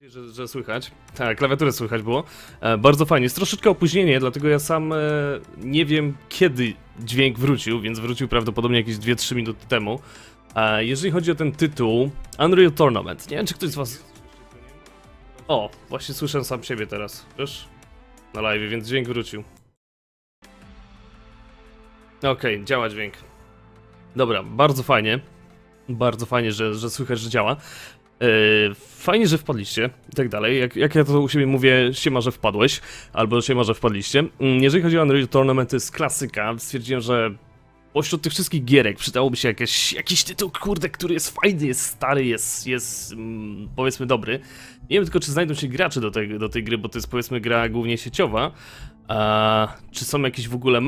Że, że, słychać. Tak, klawiaturę słychać było. E, bardzo fajnie. Jest troszeczkę opóźnienie, dlatego ja sam e, nie wiem kiedy dźwięk wrócił, więc wrócił prawdopodobnie jakieś 2-3 minuty temu. E, jeżeli chodzi o ten tytuł, Unreal Tournament. Nie wiem, czy ktoś z was... O, właśnie słyszę sam siebie teraz, wiesz? Na live, więc dźwięk wrócił. Okej, okay, działa dźwięk. Dobra, bardzo fajnie. Bardzo fajnie, że, że słychać, że działa. E, fajnie, że wpadliście i tak dalej. Jak, jak ja to u siebie mówię, siema, że wpadłeś, albo siema, że wpadliście. Mm, jeżeli chodzi o Unreal Tournament, to jest klasyka. Stwierdziłem, że pośród tych wszystkich gierek przydałoby się jakieś, jakiś tytuł, kurde, który jest fajny, jest stary, jest, jest mm, powiedzmy dobry. Nie wiem tylko, czy znajdą się gracze do, tej, do tej gry, bo to jest powiedzmy gra głównie sieciowa. A, czy są jakieś w ogóle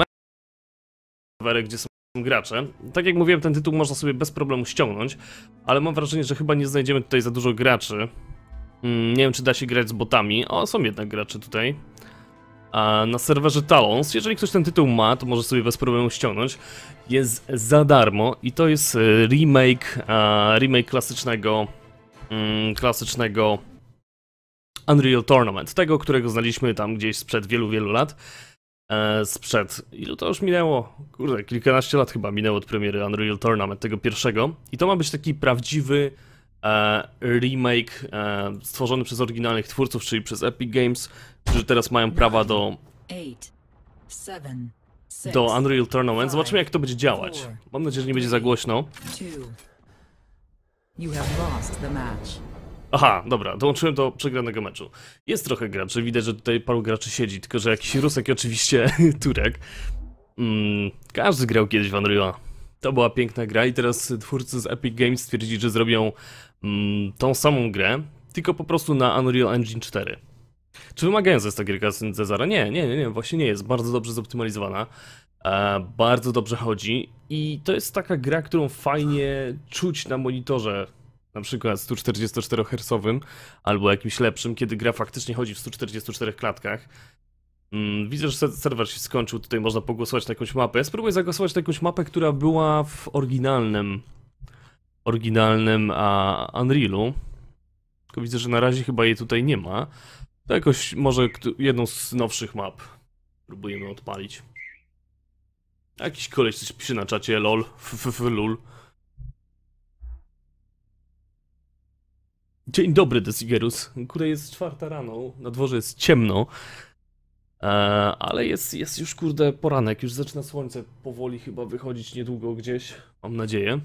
gdzie są gracze. Tak jak mówiłem, ten tytuł można sobie bez problemu ściągnąć, ale mam wrażenie, że chyba nie znajdziemy tutaj za dużo graczy. Mm, nie wiem, czy da się grać z botami. O, są jednak gracze tutaj. A na serwerze Talons, jeżeli ktoś ten tytuł ma, to może sobie bez problemu ściągnąć. Jest za darmo i to jest e, remake, remake klasycznego, mm, klasycznego Unreal Tournament. Tego, którego znaliśmy tam gdzieś sprzed wielu, wielu lat. E, sprzed, ilu to już minęło? Kurde, kilkanaście lat chyba minęło od premiery Unreal Tournament, tego pierwszego. I to ma być taki prawdziwy e, remake e, stworzony przez oryginalnych twórców, czyli przez Epic Games, którzy teraz mają prawa do... Do Unreal Tournament. Zobaczymy jak to będzie działać. Mam nadzieję, że nie będzie za głośno. You have lost the match. Aha, dobra, dołączyłem do przegranego meczu. Jest trochę graczy, widać, że tutaj paru graczy siedzi, tylko że jakiś Rusek i oczywiście Turek. Mm, każdy grał kiedyś w Unreal. To była piękna gra i teraz twórcy z Epic Games stwierdzili, że zrobią mm, tą samą grę, tylko po prostu na Unreal Engine 4. Czy wymagająca jest ta gierka syntezara? Nie, nie, nie, nie, właśnie nie, jest bardzo dobrze zoptymalizowana. E, bardzo dobrze chodzi i to jest taka gra, którą fajnie czuć na monitorze na przykład 144-hercowym albo jakimś lepszym, kiedy gra faktycznie chodzi w 144 klatkach. Mm, widzę, że serwer się skończył, tutaj można pogłosować na jakąś mapę. Ja spróbuję zagłosować na jakąś mapę, która była w oryginalnym oryginalnym a, Unrealu. Tylko widzę, że na razie chyba jej tutaj nie ma. To jakoś może jedną z nowszych map próbujemy odpalić. Jakiś koleś coś pisze na czacie, lol, ff, lul. Dzień dobry, Desigerus. Kurde, jest czwarta rano, na dworze jest ciemno, e, ale jest, jest już, kurde, poranek, już zaczyna słońce powoli chyba wychodzić niedługo gdzieś, mam nadzieję.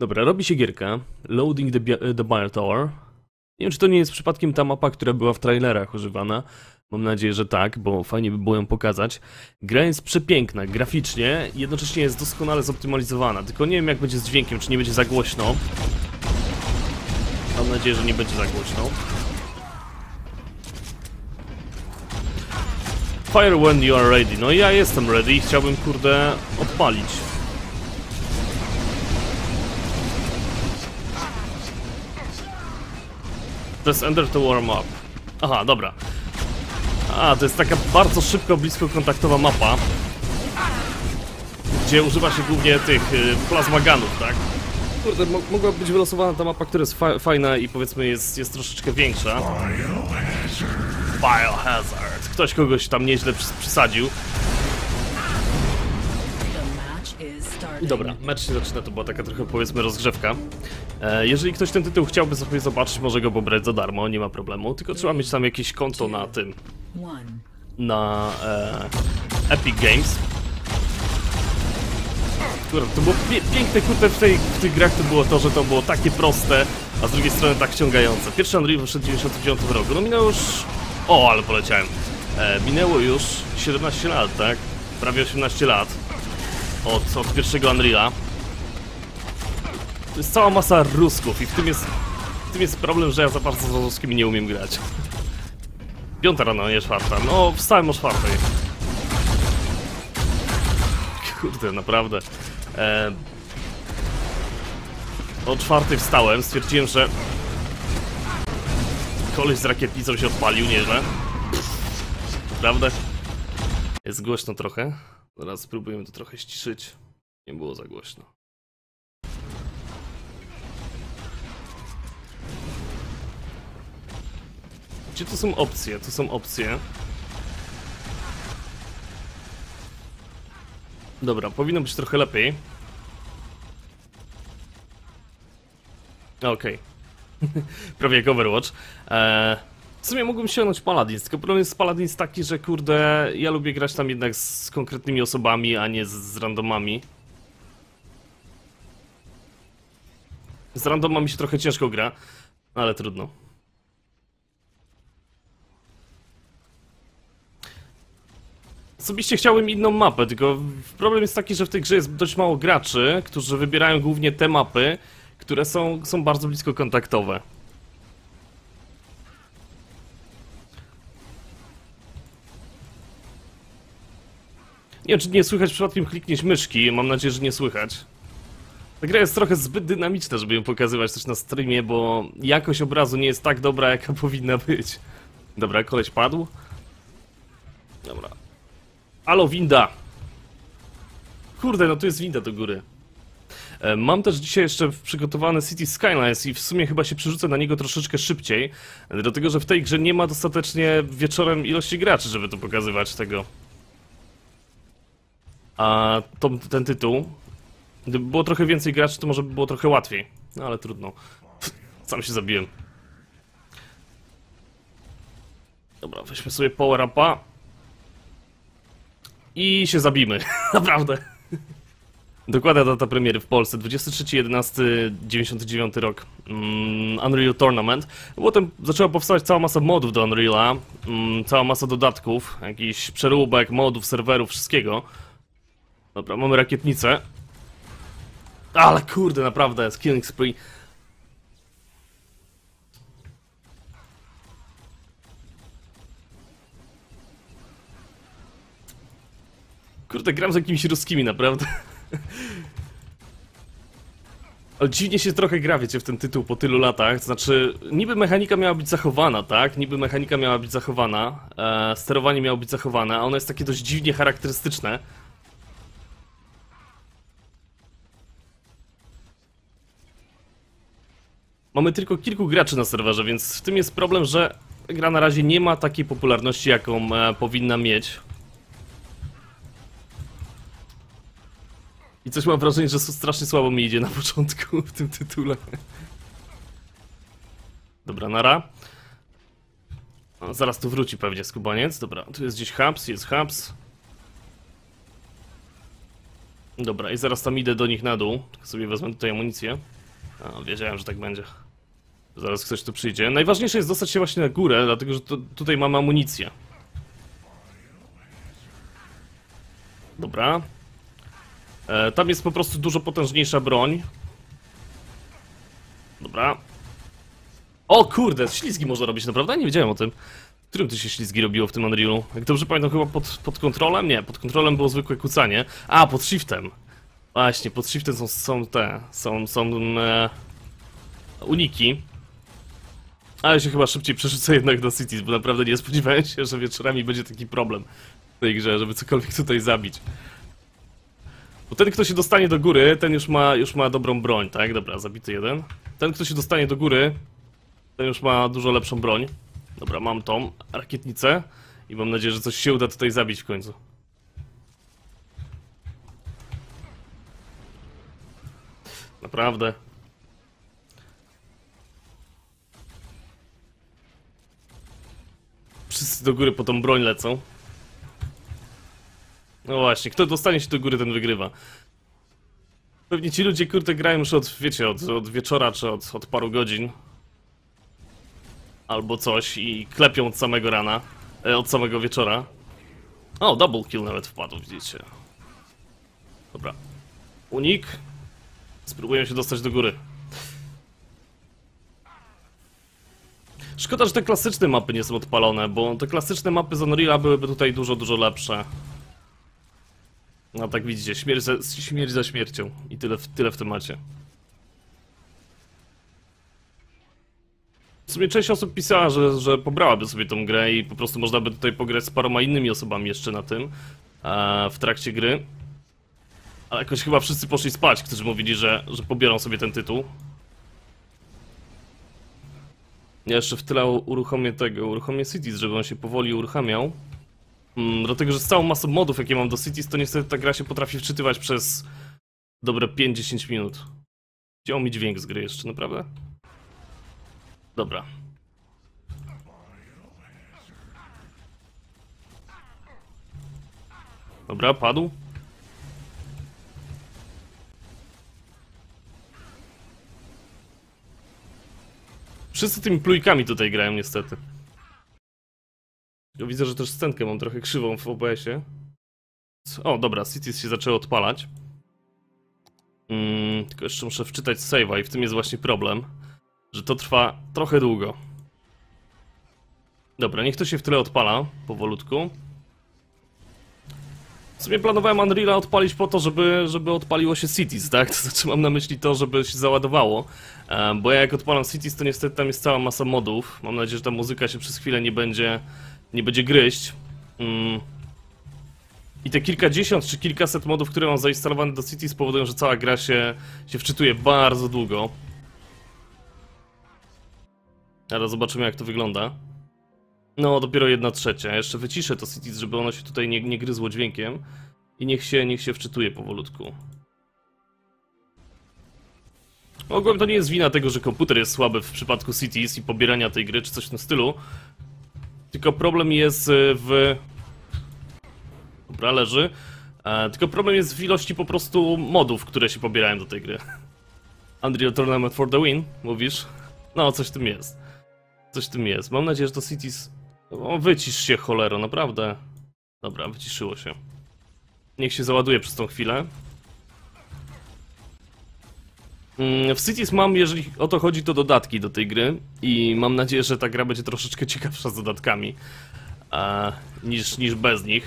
Dobra, robi się gierka, Loading the, the Bar Tower. Nie wiem, czy to nie jest przypadkiem ta mapa, która była w trailerach używana. Mam nadzieję, że tak, bo fajnie by było ją pokazać. Gra jest przepiękna graficznie, jednocześnie jest doskonale zoptymalizowana, tylko nie wiem jak będzie z dźwiękiem, czy nie będzie za głośno. Mam nadzieję, że nie będzie za głośno. Fire when you are ready. No ja jestem ready i chciałbym, kurde, odpalić. To jest enter to warm up. Aha, dobra. A, to jest taka bardzo szybko, blisko kontaktowa mapa. Gdzie używa się głównie tych y, plazmaganów, tak? kurde, mogła być wylosowana ta mapa, która jest fa fajna i powiedzmy jest, jest troszeczkę większa. Biohazard. Ktoś kogoś tam nieźle przys przysadził. Dobra, mecz się zaczyna, to była taka trochę powiedzmy rozgrzewka. E, jeżeli ktoś ten tytuł chciałby sobie zobaczyć, może go pobrać za darmo, nie ma problemu, tylko trzeba mieć tam jakieś konto na tym. Na e, Epic Games. Kurwa, to było pie piękne kurde w, tej, w tych grach to było to, że to było takie proste, a z drugiej strony tak ciągające. Pierwszy Unreal wyszedł w 99 roku. No minęło już... O, ale poleciałem. E, minęło już 17 lat, tak? Prawie 18 lat od, od pierwszego Unreala. To jest cała masa rusków i w tym jest, w tym jest problem, że ja za bardzo z ruskimi nie umiem grać. Piąta rana nie czwarta. No, wstałem o czwartej kurde, naprawdę. E... O czwartej wstałem, stwierdziłem, że koleś z rakietnicą się odpalił, nieźle. Naprawdę? Jest głośno trochę. Zaraz spróbujemy to trochę ściszyć. Nie było za głośno. Gdzie to są opcje? To są opcje. Dobra, powinno być trochę lepiej. Okej. Okay. Prawie jak Overwatch. Eee, w sumie mógłbym sięgnąć Paladins, tylko problem z Paladins taki, że kurde, ja lubię grać tam jednak z konkretnymi osobami, a nie z, z randomami. Z randomami się trochę ciężko gra, ale trudno. osobiście chciałbym inną mapę, tylko problem jest taki, że w tej grze jest dość mało graczy, którzy wybierają głównie te mapy, które są, są bardzo blisko kontaktowe. Nie wiem, czy nie słychać przypadkiem klikniesz myszki, mam nadzieję, że nie słychać. Ta gra jest trochę zbyt dynamiczna, żeby ją pokazywać też na streamie, bo jakość obrazu nie jest tak dobra, jaka powinna być. Dobra, koleś padł. Dobra. Alo, winda! Kurde, no tu jest winda do góry. E, mam też dzisiaj jeszcze przygotowany City Skylines i w sumie chyba się przerzucę na niego troszeczkę szybciej, dlatego że w tej grze nie ma dostatecznie wieczorem ilości graczy, żeby to pokazywać tego. A to, ten tytuł. Gdyby było trochę więcej graczy, to może by było trochę łatwiej. No ale trudno. Sam się zabiłem. Dobra, weźmy sobie power upa i się zabimy, Naprawdę. Dokładna data premiery w Polsce, 23.11.99 rok, mm, Unreal Tournament. Potem zaczęła powstawać cała masa modów do Unreala, mm, cała masa dodatków, jakichś przeróbek, modów, serwerów, wszystkiego. Dobra, mamy rakietnicę. Ale kurde, naprawdę, jest Killing Spree. Kurde, gram z jakimiś ruskimi, naprawdę. Ale dziwnie się trochę gra, wiecie, w ten tytuł po tylu latach. znaczy, niby mechanika miała być zachowana, tak? Niby mechanika miała być zachowana, e, sterowanie miało być zachowane, a ono jest takie dość dziwnie charakterystyczne. Mamy tylko kilku graczy na serwerze, więc w tym jest problem, że gra na razie nie ma takiej popularności, jaką e, powinna mieć. I coś mam wrażenie, że strasznie słabo mi idzie na początku w tym tytule. Dobra, nara. O, zaraz tu wróci pewnie skubaniec. Dobra, tu jest gdzieś hubs, jest hubs. Dobra, i zaraz tam idę do nich na dół. Tylko sobie wezmę tutaj amunicję. A, wiedziałem, że tak będzie. Zaraz ktoś tu przyjdzie. Najważniejsze jest dostać się właśnie na górę, dlatego że tutaj mam amunicję. Dobra, E, tam jest po prostu dużo potężniejsza broń. Dobra. O kurde, ślizgi można robić, naprawdę? Nie wiedziałem o tym. W którym ty się ślizgi robiło w tym Unrealu? Jak dobrze pamiętam, chyba pod, pod kontrolem? Nie, pod kontrolem było zwykłe kucanie. A, pod shiftem. Właśnie, pod shiftem są, są te, są, są mm, e, uniki. Ale się chyba szybciej przerzucę jednak do Cities, bo naprawdę nie spodziewałem się, że wieczorami będzie taki problem w tej grze, żeby cokolwiek tutaj zabić. Bo ten, kto się dostanie do góry, ten już ma, już ma dobrą broń, tak? Dobra, zabity jeden. Ten, kto się dostanie do góry, ten już ma dużo lepszą broń. Dobra, mam tą rakietnicę i mam nadzieję, że coś się uda tutaj zabić w końcu. Naprawdę. Wszyscy do góry po tą broń lecą. No właśnie, kto dostanie się do góry, ten wygrywa. Pewnie ci ludzie, kurde, grają już od, wiecie, od, od wieczora czy od, od paru godzin. Albo coś i klepią od samego rana, e, od samego wieczora. O, double kill nawet wpadł, widzicie. Dobra. Unik. Spróbuję się dostać do góry. Szkoda, że te klasyczne mapy nie są odpalone, bo te klasyczne mapy z Unreal'a byłyby tutaj dużo, dużo lepsze. No tak widzicie, śmierć za, śmierć za śmiercią. I tyle, tyle w temacie. W sumie część osób pisała, że, że pobrałaby sobie tą grę i po prostu można by tutaj pograć z paroma innymi osobami jeszcze na tym, e, w trakcie gry. Ale jakoś chyba wszyscy poszli spać, którzy mówili, że, że pobiorą sobie ten tytuł. Ja jeszcze w tyle uruchomię tego, uruchomię Cities, żeby on się powoli uruchamiał. Mm, dlatego, że z całą masą modów, jakie mam do Cities, to niestety ta gra się potrafi wczytywać przez dobre 5-10 minut. Chciał mi dźwięk z gry jeszcze, naprawdę? Dobra. Dobra, padł. Wszyscy tymi plujkami tutaj grają niestety. Widzę, że też scenkę mam trochę krzywą w OBS-ie. O, dobra, Cities się zaczęły odpalać. Mm, tylko jeszcze muszę wczytać save'a i w tym jest właśnie problem, że to trwa trochę długo. Dobra, niech to się w tyle odpala, powolutku. W sumie planowałem Unreal'a odpalić po to, żeby, żeby odpaliło się Cities, tak? To znaczy mam na myśli to, żeby się załadowało, bo ja jak odpalam Cities, to niestety tam jest cała masa modów. Mam nadzieję, że ta muzyka się przez chwilę nie będzie nie będzie gryźć. Mm. I te kilkadziesiąt czy kilkaset modów, które mam zainstalowane do City spowodują, że cała gra się, się wczytuje bardzo długo. Ale zobaczymy jak to wygląda. No, dopiero jedna trzecia. Jeszcze wyciszę to Cities, żeby ono się tutaj nie, nie gryzło dźwiękiem. I niech się, niech się wczytuje powolutku. Ogólnie to nie jest wina tego, że komputer jest słaby w przypadku Cities i pobierania tej gry czy coś w tym stylu, tylko problem jest y, w... Dobra, leży. E, tylko problem jest w ilości po prostu modów, które się pobierają do tej gry. Unreal Tournament for the win, mówisz? No, coś w tym jest. Coś w tym jest. Mam nadzieję, że to Cities... O, wycisz się, cholero, naprawdę. Dobra, wyciszyło się. Niech się załaduje przez tą chwilę. Mm, w Cities mam, jeżeli o to chodzi, to dodatki do tej gry i mam nadzieję, że ta gra będzie troszeczkę ciekawsza z dodatkami a, niż, niż bez nich.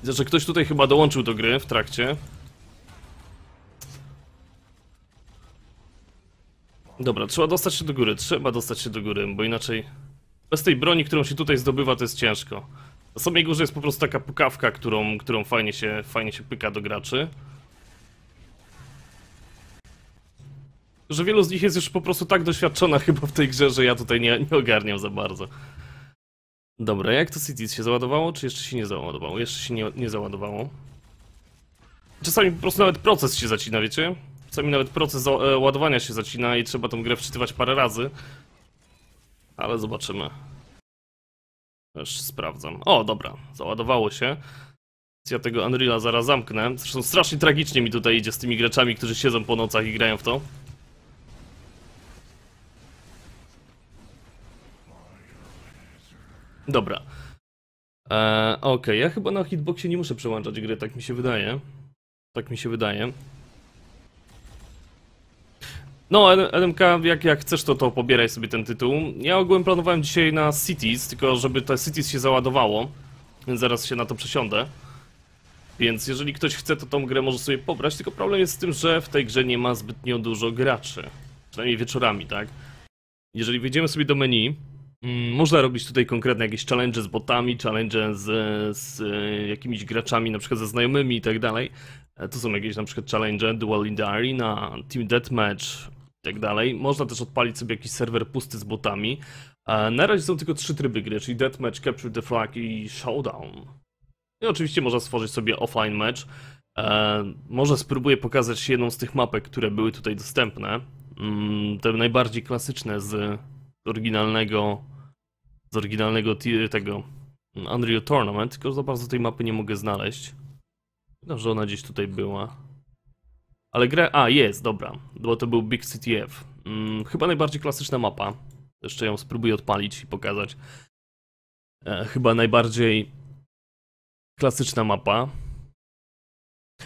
Widzę, znaczy, że ktoś tutaj chyba dołączył do gry w trakcie. Dobra, trzeba dostać się do góry, trzeba dostać się do góry, bo inaczej bez tej broni, którą się tutaj zdobywa, to jest ciężko. Na samej górze jest po prostu taka pukawka, którą, którą fajnie, się, fajnie się pyka do graczy. że wielu z nich jest już po prostu tak doświadczona chyba w tej grze, że ja tutaj nie, nie ogarniam za bardzo. Dobra, jak to Cities się załadowało, czy jeszcze się nie załadowało? Jeszcze się nie, nie załadowało. Czasami po prostu nawet proces się zacina, wiecie? Czasami nawet proces e, ładowania się zacina i trzeba tą grę wczytywać parę razy. Ale zobaczymy. Też sprawdzam. O, dobra, załadowało się. Ja tego Unreala zaraz zamknę. Zresztą strasznie tragicznie mi tutaj idzie z tymi graczami, którzy siedzą po nocach i grają w to. Dobra. Eee, Okej, okay. ja chyba na hitboxie nie muszę przełączać gry, tak mi się wydaje. Tak mi się wydaje. No, LMK, jak, jak chcesz, to, to pobieraj sobie ten tytuł. Ja ogółem planowałem dzisiaj na Cities, tylko żeby te Cities się załadowało, więc zaraz się na to przesiądę. Więc jeżeli ktoś chce, to tą grę może sobie pobrać, tylko problem jest z tym, że w tej grze nie ma zbytnio dużo graczy. Przynajmniej wieczorami, tak? Jeżeli wejdziemy sobie do menu, Mm, można robić tutaj konkretne jakieś challenge z botami, challenge z, z e, jakimiś graczami, na przykład ze znajomymi i tak dalej. E, to są jakieś na przykład challenge Duel in the Arena, Team Deathmatch i tak dalej. Można też odpalić sobie jakiś serwer pusty z botami. E, na razie są tylko trzy tryby gry, czyli Deathmatch, Capture the Flag i Showdown. I oczywiście można stworzyć sobie offline match. Może spróbuję pokazać jedną z tych mapek, które były tutaj dostępne. Mm, te najbardziej klasyczne z oryginalnego, z oryginalnego tego Unreal Tournament, tylko za bardzo tej mapy nie mogę znaleźć. No, że ona gdzieś tutaj była. Ale gra... A, jest, dobra. Bo to był Big City F. Mm, chyba najbardziej klasyczna mapa. Jeszcze ją spróbuję odpalić i pokazać. E, chyba najbardziej klasyczna mapa.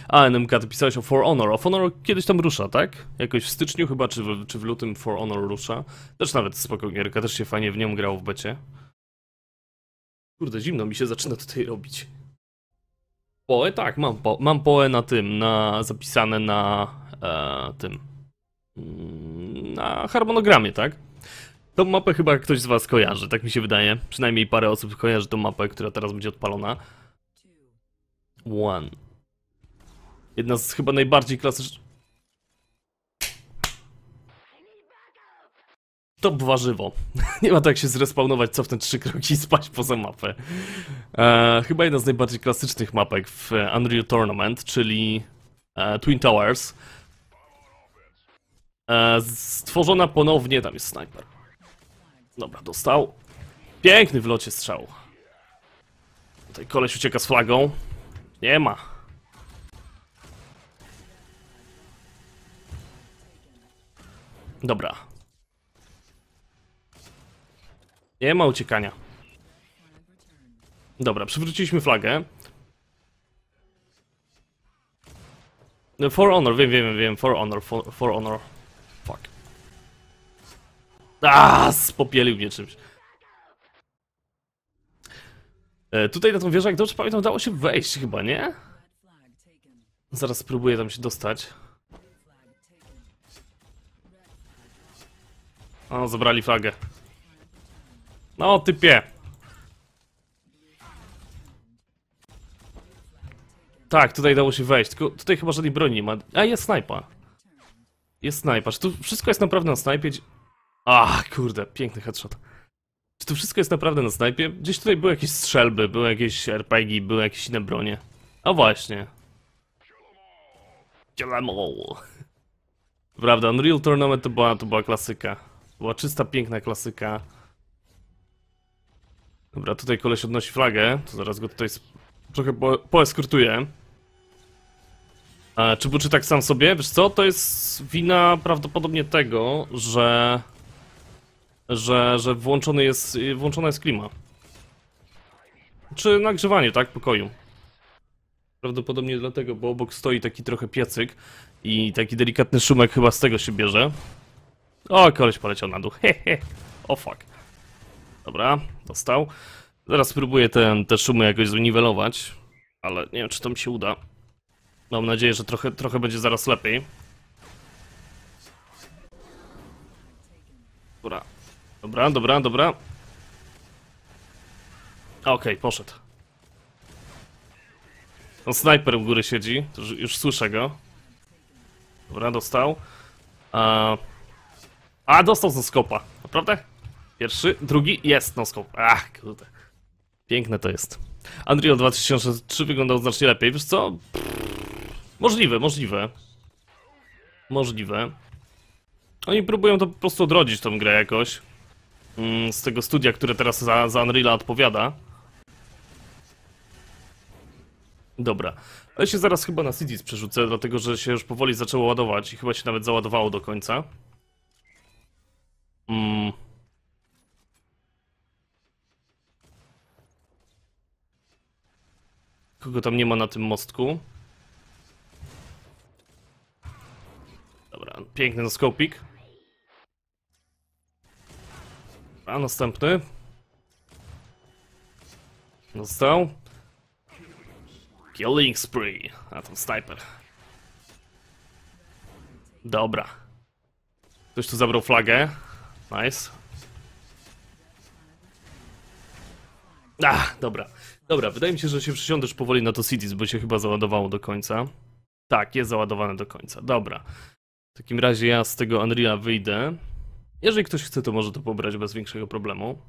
A, NMK, ty pisałeś o For Honor. O For Honor kiedyś tam rusza, tak? Jakoś w styczniu chyba, czy w, czy w lutym For Honor rusza. Też nawet spoko gierka, też się fajnie w nią grało w becie. Kurde, zimno mi się zaczyna tutaj robić. Poe? Tak, mam, po, mam Poe na tym, na zapisane na e, tym. Mm, na harmonogramie, tak? Tą mapę chyba ktoś z was kojarzy, tak mi się wydaje. Przynajmniej parę osób kojarzy tą mapę, która teraz będzie odpalona. One. Jedna z chyba najbardziej klasycznych... Top warzywo. Nie ma tak się zrespawnować, co w ten trzy kroki i spać poza mapę. E, chyba jedna z najbardziej klasycznych mapek w Unreal Tournament, czyli e, Twin Towers. E, stworzona ponownie... Tam jest snajper. Dobra, dostał. Piękny w locie strzał. Tutaj koleś ucieka z flagą. Nie ma. Dobra. Nie ma uciekania. Dobra, przywróciliśmy flagę. No, for Honor, wiem, wiem, wiem, For Honor, For, for Honor. Fuck. Aaaa, spopielił mnie czymś. E, tutaj na tą wieżę, jak dobrze pamiętam, dało się wejść chyba, nie? Zaraz spróbuję tam się dostać. O, zabrali flagę. No, typie. Tak, tutaj dało się wejść, tylko tutaj chyba żadnej broni nie ma. A, jest snajpa. Jest snajpa. Czy tu wszystko jest naprawdę na snajpie? Ach, kurde, piękny headshot. Czy tu wszystko jest naprawdę na snajpie? Gdzieś tutaj były jakieś strzelby, były jakieś RPG, były jakieś inne bronie. A właśnie. Dzielamo. Prawda, Unreal Tournament to była, to była klasyka. Była czysta, piękna klasyka. Dobra, tutaj koleś odnosi flagę, to zaraz go tutaj trochę po poeskortuję. E, czy buczy tak sam sobie? Wiesz co, to jest wina prawdopodobnie tego, że... Że, że włączony jest, włączona jest klima. Czy nagrzewanie, tak? Pokoju. Prawdopodobnie dlatego, bo obok stoi taki trochę piecyk i taki delikatny szumek chyba z tego się bierze. O, koleś poleciał na dół. Hehe. O fuck. Dobra, dostał. Zaraz spróbuję ten te szumy jakoś zniwelować, ale nie wiem, czy to mi się uda. Mam nadzieję, że trochę, trochę będzie zaraz lepiej. Dobra, dobra, dobra, dobra. Okej, okay, poszedł. No, snajper u góry siedzi, już, już słyszę go. Dobra, dostał. A... A, dostał z skopa, naprawdę? Pierwszy, drugi, jest noskop. Ach, kurde. Piękne to jest. Unreal 2003 wyglądał znacznie lepiej, wiesz co? Pff, możliwe, możliwe. Możliwe. Oni próbują to po prostu odrodzić tą grę jakoś. Mm, z tego studia, które teraz za, za odpowiada. Dobra. Ale się zaraz chyba na Cities przerzucę, dlatego że się już powoli zaczęło ładować i chyba się nawet załadowało do końca. Mm. Kogo tam nie ma na tym mostku? Dobra, piękny skopik. A następny. Został. Killing spree. A tam sniper. Dobra. Ktoś tu zabrał flagę. Nice. Ah, dobra. Dobra, wydaje mi się, że się przysiądziesz powoli na to Cities, bo się chyba załadowało do końca. Tak, jest załadowane do końca. Dobra. W takim razie ja z tego Unreal'a wyjdę. Jeżeli ktoś chce, to może to pobrać bez większego problemu.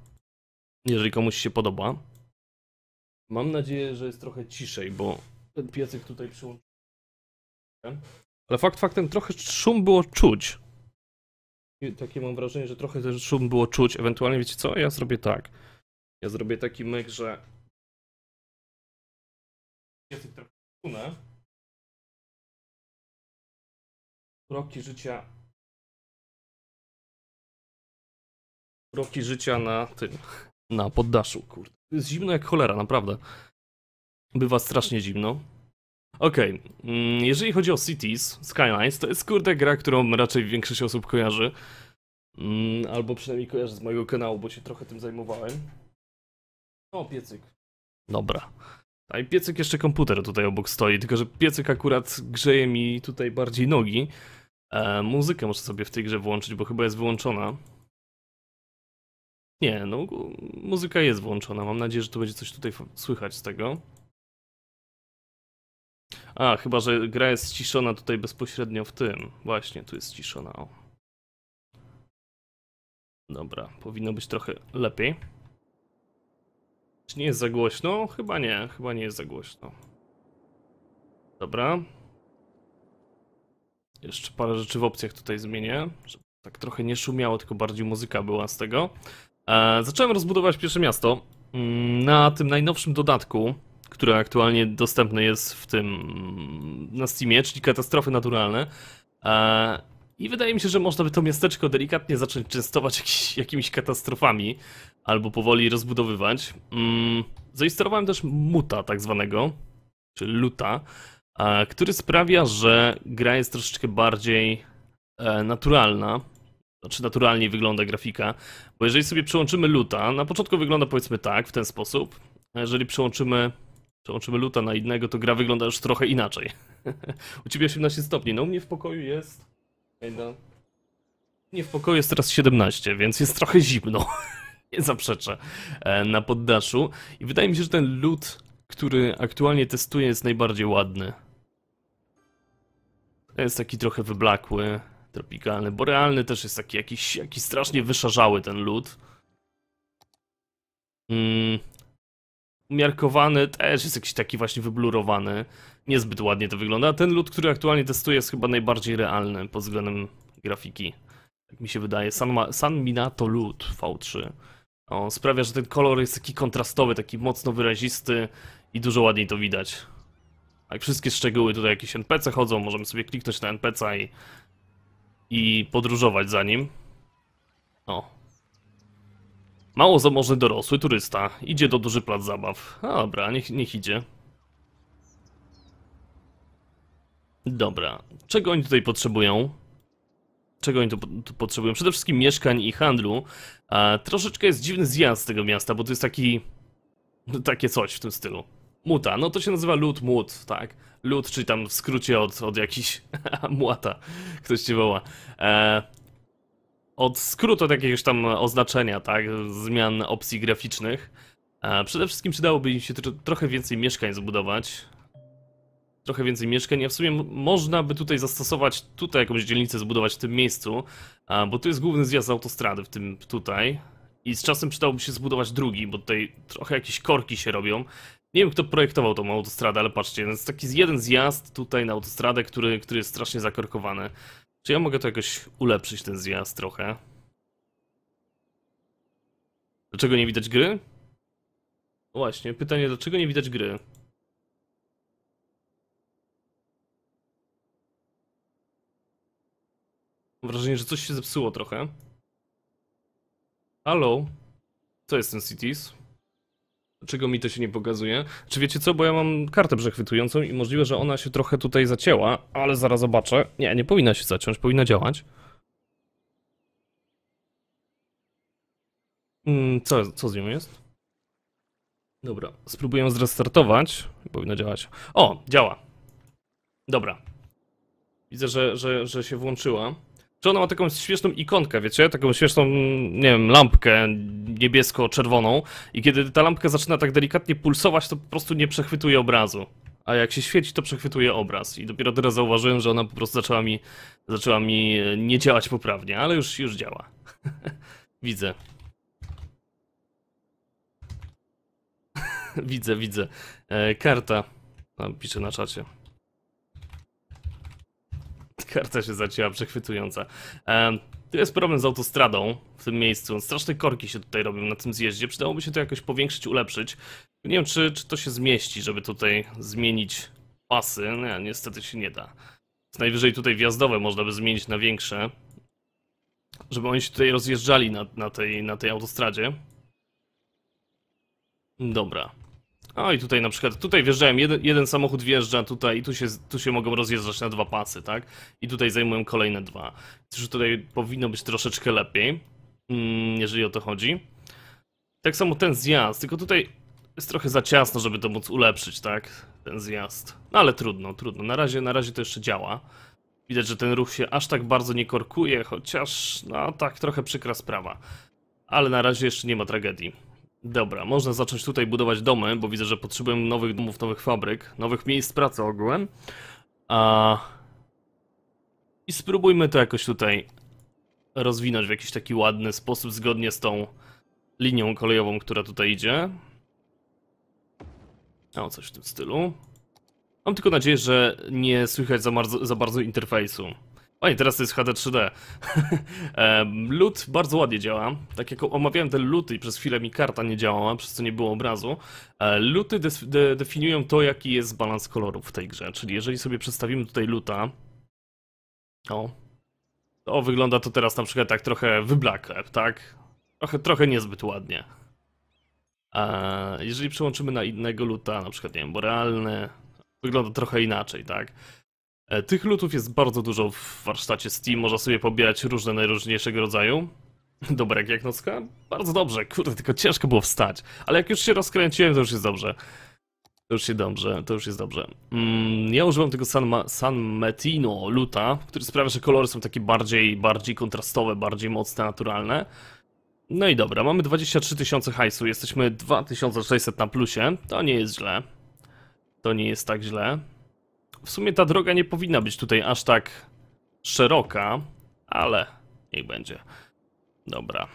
Jeżeli komuś się podoba. Mam nadzieję, że jest trochę ciszej, bo ten piecek tutaj przyłączył. Ale fakt faktem trochę szum było czuć takie mam wrażenie, że trochę ten szum było czuć. Ewentualnie wiecie co? Ja zrobię tak. Ja zrobię taki myk, że. Ja tych trochę sunę. Roki życia. Roki życia na tym. Na poddaszu, kurde. Jest zimno jak cholera, naprawdę. Bywa strasznie zimno. Okej, okay. Mm, jeżeli chodzi o Cities, Skylines, to jest kurde gra, którą raczej większość osób kojarzy. Mm, albo przynajmniej kojarzy z mojego kanału, bo się trochę tym zajmowałem. O, piecyk. Dobra. A i piecyk jeszcze komputer tutaj obok stoi, tylko że piecyk akurat grzeje mi tutaj bardziej nogi. E, muzykę muszę sobie w tej grze włączyć, bo chyba jest wyłączona. Nie, no muzyka jest włączona. Mam nadzieję, że tu będzie coś tutaj słychać z tego. A, chyba, że gra jest ściszona tutaj bezpośrednio w tym. Właśnie, tu jest ściszona. O. Dobra, powinno być trochę lepiej. Czy nie jest za głośno? Chyba nie, chyba nie jest za głośno. Dobra. Jeszcze parę rzeczy w opcjach tutaj zmienię, żeby tak trochę nie szumiało, tylko bardziej muzyka była z tego. Eee, zacząłem rozbudować pierwsze miasto. Mm, na tym najnowszym dodatku, które aktualnie dostępne jest w tym na Steamie, czyli Katastrofy Naturalne. E, I wydaje mi się, że można by to miasteczko delikatnie zacząć częstować jakimiś, jakimiś katastrofami albo powoli rozbudowywać. Mm, zainstalowałem też muta tak zwanego, czy luta, e, który sprawia, że gra jest troszeczkę bardziej e, naturalna, znaczy naturalnie wygląda grafika, bo jeżeli sobie przełączymy luta, na początku wygląda powiedzmy tak, w ten sposób, jeżeli przełączymy Przełączymy luta na innego, to gra wygląda już trochę inaczej. u ciebie 18 stopni, no u mnie w pokoju jest... Ejda. No. Nie, w pokoju jest teraz 17, więc jest trochę zimno. Nie zaprzeczę. E, na poddaszu. I wydaje mi się, że ten lód, który aktualnie testuję, jest najbardziej ładny. Jest taki trochę wyblakły, tropikalny. Borealny też jest taki jakiś, jakiś strasznie wyszarzały ten lód. Mm umiarkowany też jest jakiś taki właśnie wyblurowany. Niezbyt ładnie to wygląda. A ten lód, który aktualnie testuję, jest chyba najbardziej realny pod względem grafiki. Tak mi się wydaje. San, Ma San Minato Lód V3. O, sprawia, że ten kolor jest taki kontrastowy, taki mocno wyrazisty i dużo ładniej to widać. Jak wszystkie szczegóły, tutaj jakieś NPC chodzą, możemy sobie kliknąć na NPC i, i podróżować za nim. O, Mało zamożny dorosły turysta. Idzie do duży plac zabaw. A, dobra, niech, niech idzie. Dobra. Czego oni tutaj potrzebują? Czego oni tu, tu potrzebują? Przede wszystkim mieszkań i handlu. A, troszeczkę jest dziwny zjazd z tego miasta, bo to jest taki... No, takie coś w tym stylu. Muta, no to się nazywa lud mut, tak? Lud, czyli tam w skrócie od, od jakiś... muata. Ktoś ci woła. E, od skrótu, od jakiegoś tam oznaczenia, tak, zmian opcji graficznych. E, przede wszystkim przydałoby im się trochę więcej mieszkań zbudować. Trochę więcej mieszkań, a w sumie można by tutaj zastosować, tutaj jakąś dzielnicę zbudować w tym miejscu, e, bo tu jest główny zjazd z autostrady w tym tutaj. I z czasem przydałoby się zbudować drugi, bo tutaj trochę jakieś korki się robią. Nie wiem, kto projektował tą autostradę, ale patrzcie, jest taki jeden zjazd tutaj na autostradę, który, który jest strasznie zakorkowany. Czy ja mogę to jakoś ulepszyć ten zjazd trochę? Dlaczego nie widać gry? Właśnie, pytanie, dlaczego nie widać gry? Mam wrażenie, że coś się zepsuło trochę. Halo? Co jest ten Cities? czego mi to się nie pokazuje. Czy wiecie co, bo ja mam kartę przechwytującą i możliwe, że ona się trochę tutaj zacięła, ale zaraz zobaczę. Nie, nie powinna się zaciąć, powinna działać. Mm, co, co z nią jest? Dobra, spróbuję zrestartować. Powinna działać. O, działa. Dobra. Widzę, że, że, że się włączyła że ona ma taką śmieszną ikonkę, wiecie, taką śmieszną, nie wiem, lampkę niebiesko-czerwoną i kiedy ta lampka zaczyna tak delikatnie pulsować, to po prostu nie przechwytuje obrazu. A jak się świeci, to przechwytuje obraz. I dopiero teraz zauważyłem, że ona po prostu zaczęła mi, zaczęła mi e, nie działać poprawnie, ale już, już działa. widzę. widzę, widzę. E, karta. Tam piszę na czacie. Karta się zacięła przechwytująca. tu jest problem z autostradą w tym miejscu. Straszne korki się tutaj robią na tym zjeździe. Przydałoby się to jakoś powiększyć, ulepszyć. Nie wiem, czy, czy to się zmieści, żeby tutaj zmienić pasy. Nie, no niestety się nie da. najwyżej tutaj wjazdowe można by zmienić na większe. Żeby oni się tutaj rozjeżdżali na, na, tej, na tej autostradzie. Dobra. O i tutaj na przykład, tutaj wjeżdżałem, jeden, jeden, samochód wjeżdża tutaj i tu się, tu się mogą rozjeżdżać na dwa pasy, tak? I tutaj zajmują kolejne dwa. Już tutaj powinno być troszeczkę lepiej, mm, jeżeli o to chodzi. Tak samo ten zjazd, tylko tutaj jest trochę za ciasno, żeby to móc ulepszyć, tak? Ten zjazd. No ale trudno, trudno. Na razie, na razie to jeszcze działa. Widać, że ten ruch się aż tak bardzo nie korkuje, chociaż, no tak, trochę przykra sprawa. Ale na razie jeszcze nie ma tragedii. Dobra, można zacząć tutaj budować domy, bo widzę, że potrzebuję nowych domów, nowych fabryk, nowych miejsc pracy ogółem. A... I spróbujmy to jakoś tutaj rozwinąć w jakiś taki ładny sposób, zgodnie z tą linią kolejową, która tutaj idzie. O, coś w tym stylu. Mam tylko nadzieję, że nie słychać za bardzo, za bardzo interfejsu. O nie, teraz to jest HD 3D. Lut bardzo ładnie działa. Tak jak omawiałem te luty, przez chwilę mi karta nie działała, przez co nie było obrazu. E, luty de de definiują to, jaki jest balans kolorów w tej grze. Czyli jeżeli sobie przedstawimy tutaj luta, o, o wygląda to teraz na przykład tak trochę wyblakle, tak? Trochę, trochę niezbyt ładnie. E, jeżeli przełączymy na innego luta, na przykład, nie wiem, borealny, wygląda trochę inaczej, tak? E, tych lutów jest bardzo dużo w warsztacie Steam, można sobie pobierać różne najróżniejszego rodzaju. Dobra, jak nocka? Bardzo dobrze, kurde, tylko ciężko było wstać. Ale jak już się rozkręciłem, to już jest dobrze. To już się dobrze, to już jest dobrze. Mm, ja używam tego San, Ma San Metino luta, który sprawia, że kolory są takie bardziej, bardziej kontrastowe, bardziej mocne, naturalne. No i dobra, mamy 23 tysiące hajsu, jesteśmy 2600 na plusie. To nie jest źle. To nie jest tak źle w sumie ta droga nie powinna być tutaj aż tak szeroka, ale niech będzie. Dobra.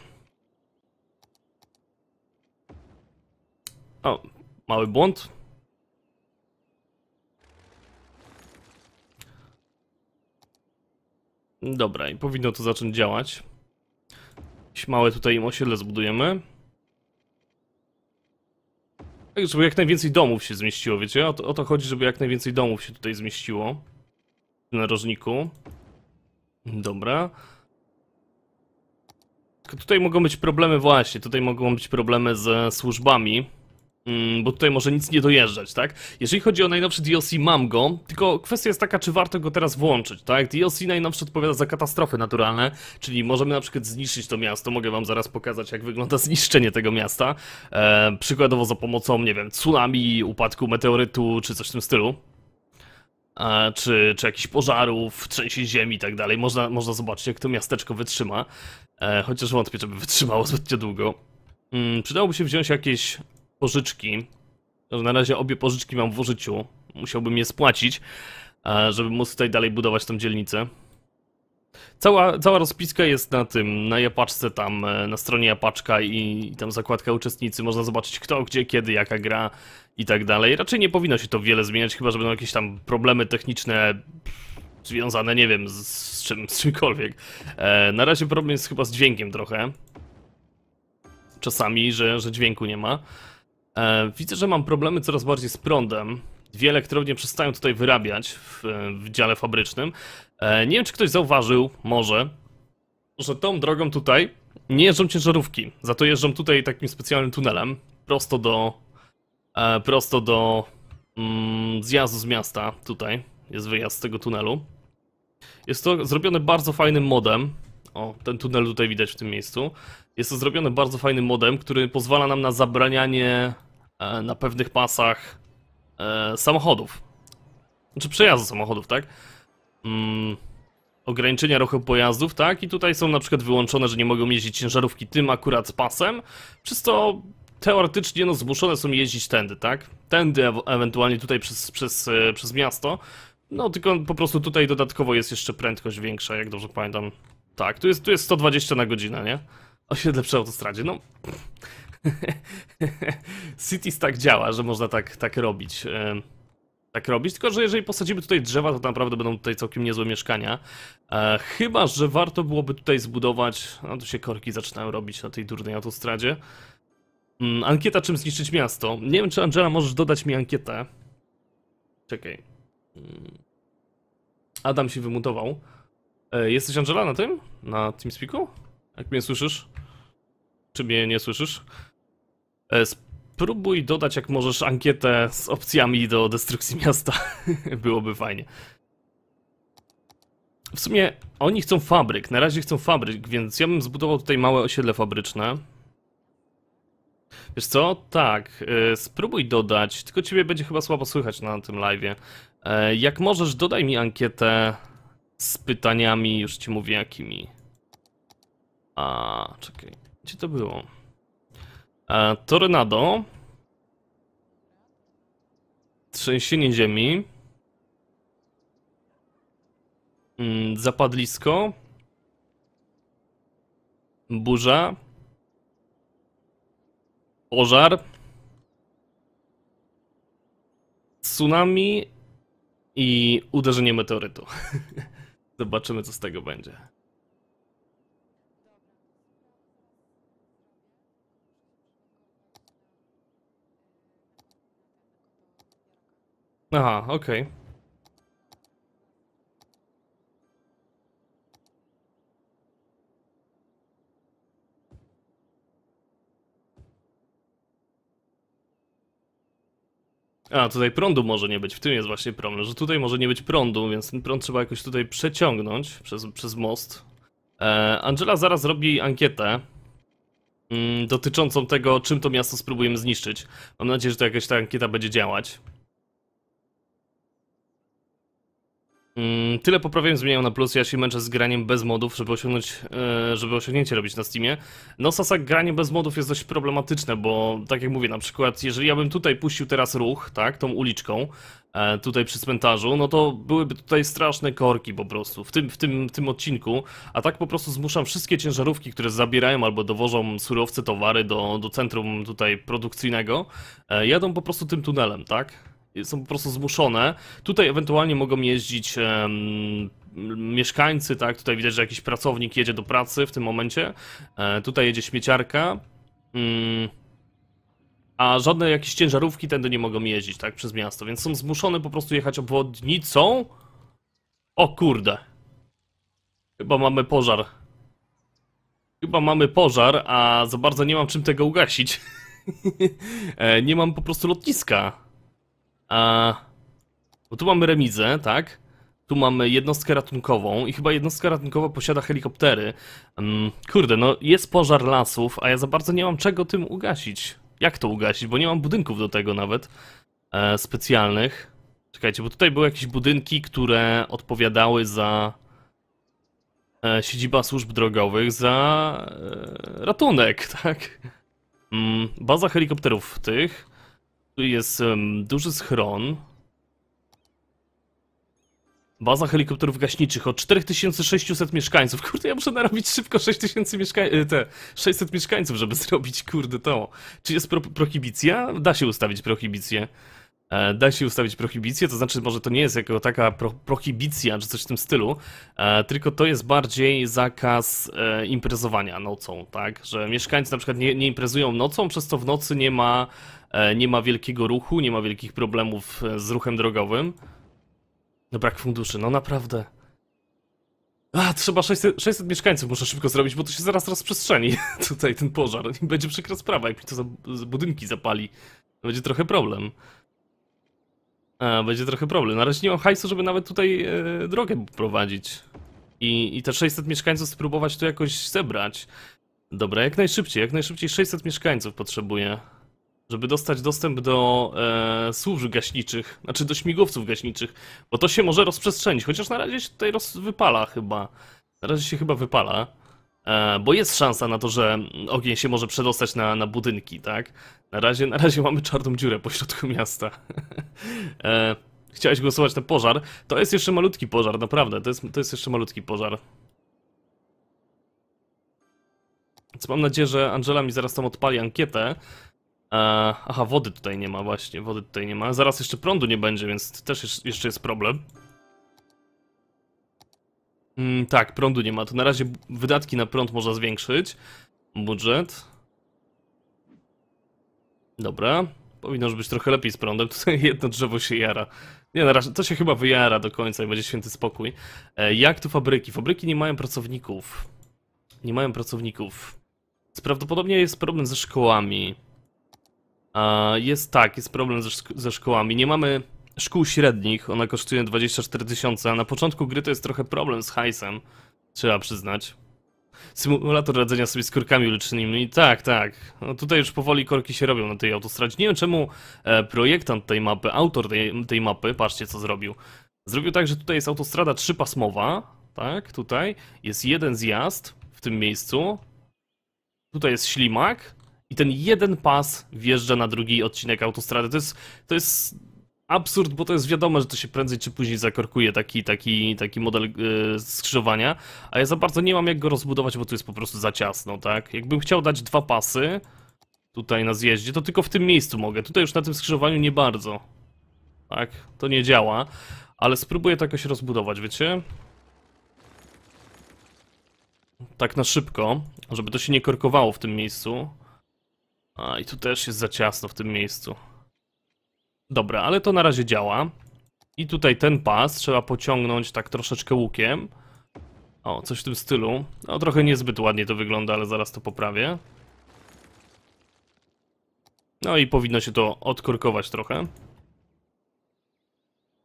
O, mały błąd. Dobra, i powinno to zacząć działać. Jakieś małe tutaj im osiedle zbudujemy. Tak, żeby jak najwięcej domów się zmieściło, wiecie? O to, o to chodzi, żeby jak najwięcej domów się tutaj zmieściło. W narożniku. Dobra. Tylko tutaj mogą być problemy właśnie, tutaj mogą być problemy ze służbami. Mm, bo tutaj może nic nie dojeżdżać, tak? Jeżeli chodzi o najnowszy DLC, mam go, tylko kwestia jest taka, czy warto go teraz włączyć, tak? DLC najnowszy odpowiada za katastrofy naturalne, czyli możemy na przykład zniszczyć to miasto, mogę wam zaraz pokazać, jak wygląda zniszczenie tego miasta, e, przykładowo za pomocą, nie wiem, tsunami, upadku meteorytu, czy coś w tym stylu. E, czy, czy jakichś pożarów, trzęsień ziemi i tak dalej. Można, można zobaczyć, jak to miasteczko wytrzyma. E, chociaż wątpię, żeby wytrzymało zbytnio długo. Mm, przydałoby się wziąć jakieś pożyczki. Na razie obie pożyczki mam w użyciu. Musiałbym je spłacić, e, żeby móc tutaj dalej budować tą dzielnicę. Cała, cała rozpiska jest na tym, na Japaczce tam, e, na stronie Japaczka i, i, tam zakładka uczestnicy. Można zobaczyć kto, gdzie, kiedy, jaka gra i tak dalej. Raczej nie powinno się to wiele zmieniać, chyba że będą jakieś tam problemy techniczne związane, nie wiem, z, z czym, z czymkolwiek. E, na razie problem jest chyba z dźwiękiem trochę. Czasami, że, że dźwięku nie ma. E, widzę, że mam problemy coraz bardziej z prądem. Dwie elektrownie przestają tutaj wyrabiać w, w dziale fabrycznym. E, nie wiem, czy ktoś zauważył, może, że tą drogą tutaj nie jeżdżą ciężarówki. Za to jeżdżą tutaj takim specjalnym tunelem prosto do e, prosto do mm, zjazdu z miasta. Tutaj jest wyjazd z tego tunelu. Jest to zrobione bardzo fajnym modem. O, ten tunel tutaj widać w tym miejscu. Jest to zrobione bardzo fajnym modem, który pozwala nam na zabranianie E, na pewnych pasach e, samochodów. Znaczy przejazdu samochodów, tak? Mm, ograniczenia ruchu pojazdów, tak? I tutaj są na przykład wyłączone, że nie mogą jeździć ciężarówki tym akurat pasem, przez to teoretycznie no, zmuszone są jeździć tędy, tak? Tędy e ewentualnie tutaj przez, przez, e, przez miasto. No tylko po prostu tutaj dodatkowo jest jeszcze prędkość większa, jak dobrze pamiętam. Tak, tu jest, tu jest 120 na godzinę, nie? Osiedle przy autostradzie, no... Cities tak działa, że można tak, tak robić. E, tak robić, tylko że jeżeli posadzimy tutaj drzewa, to naprawdę będą tutaj całkiem niezłe mieszkania. E, chyba, że warto byłoby tutaj zbudować... No tu się korki zaczynają robić na tej durnej autostradzie. Mm, ankieta, czym zniszczyć miasto. Nie wiem, czy Angela możesz dodać mi ankietę. Czekaj. Mm. Adam się wymutował. E, jesteś Angela na tym? Na TeamSpeaku? Jak mnie słyszysz? Czy mnie nie słyszysz? E, spróbuj dodać, jak możesz, ankietę z opcjami do destrukcji miasta. Byłoby fajnie. W sumie oni chcą fabryk, na razie chcą fabryk, więc ja bym zbudował tutaj małe osiedle fabryczne. Wiesz co? Tak, e, spróbuj dodać, tylko ciebie będzie chyba słabo słychać na tym live. E, jak możesz, dodaj mi ankietę z pytaniami, już ci mówię jakimi. A, czekaj, gdzie to było? E, tornado. Trzęsienie ziemi. Mm, zapadlisko. Burza. Pożar. Tsunami i uderzenie meteorytu. Zobaczymy, co z tego będzie. Aha, okej. Okay. A, tutaj prądu może nie być, w tym jest właśnie problem, że tutaj może nie być prądu, więc ten prąd trzeba jakoś tutaj przeciągnąć przez, przez most. E, Angela zaraz robi ankietę mm, dotyczącą tego, czym to miasto spróbujemy zniszczyć. Mam nadzieję, że to jakaś ta ankieta będzie działać. Mm, tyle poprawień zmieniałem na plus, ja się męczę z graniem bez modów, żeby osiągnąć, e, żeby osiągnięcie robić na Steamie. No Sasa, granie bez modów jest dość problematyczne, bo tak jak mówię, na przykład jeżeli ja bym tutaj puścił teraz ruch, tak, tą uliczką, e, tutaj przy cmentarzu, no to byłyby tutaj straszne korki po prostu w tym, w tym, w tym odcinku, a tak po prostu zmuszam wszystkie ciężarówki, które zabierają albo dowożą surowce, towary do, do centrum tutaj produkcyjnego, e, jadą po prostu tym tunelem, tak? są po prostu zmuszone. Tutaj ewentualnie mogą jeździć mieszkańcy, tak? Tutaj widać, że jakiś pracownik jedzie do pracy w tym momencie. E, tutaj jedzie śmieciarka. Mm. a żadne jakieś ciężarówki tędy nie mogą jeździć, tak? Przez miasto, więc są zmuszone po prostu jechać obwodnicą. O kurde. Chyba mamy pożar. Chyba mamy pożar, a za bardzo nie mam czym tego ugasić. E, nie mam po prostu lotniska. A, bo tu mamy remizę, tak? Tu mamy jednostkę ratunkową i chyba jednostka ratunkowa posiada helikoptery. Um, kurde, no jest pożar lasów, a ja za bardzo nie mam czego tym ugasić. Jak to ugasić? Bo nie mam budynków do tego nawet e, specjalnych. Czekajcie, bo tutaj były jakieś budynki, które odpowiadały za e, siedziba służb drogowych, za e, ratunek, tak? Mm, baza helikopterów tych. Tu jest um, duży schron. Baza helikopterów gaśniczych od 4600 mieszkańców. Kurde, ja muszę narobić szybko 6000 mieszkańców, e, te 600 mieszkańców, żeby zrobić, kurde, to. Czy jest pro prohibicja? Da się ustawić prohibicję. E, da się ustawić prohibicję, to znaczy może to nie jest jako taka pro, prohibicja czy coś w tym stylu, e, tylko to jest bardziej zakaz e, imprezowania nocą, tak? Że mieszkańcy na przykład nie, nie imprezują nocą, przez to w nocy nie ma, nie ma wielkiego ruchu, nie ma wielkich problemów z ruchem drogowym. No brak funduszy, no naprawdę. A, trzeba 600, 600 mieszkańców, muszę szybko zrobić, bo to się zaraz rozprzestrzeni tutaj ten pożar. Będzie przykra sprawa, jak mi to za, budynki zapali. Będzie trochę problem będzie trochę problem. Na razie nie mam hajsu, żeby nawet tutaj e, drogę prowadzić. I, I te 600 mieszkańców spróbować tu jakoś zebrać. Dobra, jak najszybciej, jak najszybciej 600 mieszkańców potrzebuję. Żeby dostać dostęp do e, służb gaśniczych, znaczy do śmigłowców gaśniczych, bo to się może rozprzestrzenić, chociaż na razie się tutaj roz, wypala chyba. Na razie się chyba wypala. E, bo jest szansa na to, że ogień się może przedostać na, na budynki, tak? Na razie, na razie mamy czarną dziurę pośrodku miasta. E, chciałeś głosować na pożar? To jest jeszcze malutki pożar, naprawdę. To jest, to jest jeszcze malutki pożar. Więc mam nadzieję, że Angela mi zaraz tam odpali ankietę. E, aha, wody tutaj nie ma właśnie, wody tutaj nie ma. Zaraz jeszcze prądu nie będzie, więc też jeszcze jest problem. Mm, tak, prądu nie ma. To na razie wydatki na prąd można zwiększyć. Budżet. Dobra. Powinno już być trochę lepiej z prądem. Tutaj jedno drzewo się jara. Nie, na razie to się chyba wyjara do końca i będzie święty spokój. E, jak tu fabryki? Fabryki nie mają pracowników. Nie mają pracowników. Prawdopodobnie jest problem ze szkołami. Jest tak, jest problem ze, szko ze szkołami. Nie mamy szkół średnich, ona kosztuje 24 tysiące, a na początku gry to jest trochę problem z hajsem, trzeba przyznać. Symulator radzenia sobie z korkami ulicznymi. Tak, tak. No tutaj już powoli korki się robią na tej autostradzie. Nie wiem czemu e, projektant tej mapy, autor tej, tej mapy, patrzcie co zrobił. Zrobił tak, że tutaj jest autostrada trzypasmowa, tak, tutaj. Jest jeden zjazd w tym miejscu. Tutaj jest ślimak. I ten jeden pas wjeżdża na drugi odcinek autostrady. To jest, to jest absurd, bo to jest wiadomo, że to się prędzej czy później zakorkuje taki, taki, taki model yy, skrzyżowania, a ja za bardzo nie mam jak go rozbudować, bo tu jest po prostu za ciasno, tak? Jakbym chciał dać dwa pasy tutaj na zjeździe, to tylko w tym miejscu mogę. Tutaj już na tym skrzyżowaniu nie bardzo. Tak? To nie działa. Ale spróbuję to jakoś rozbudować, wiecie? Tak na szybko, żeby to się nie korkowało w tym miejscu. A, i tu też jest za ciasno w tym miejscu. Dobra, ale to na razie działa. I tutaj ten pas trzeba pociągnąć tak troszeczkę łukiem. O, coś w tym stylu. No trochę niezbyt ładnie to wygląda, ale zaraz to poprawię. No i powinno się to odkorkować trochę.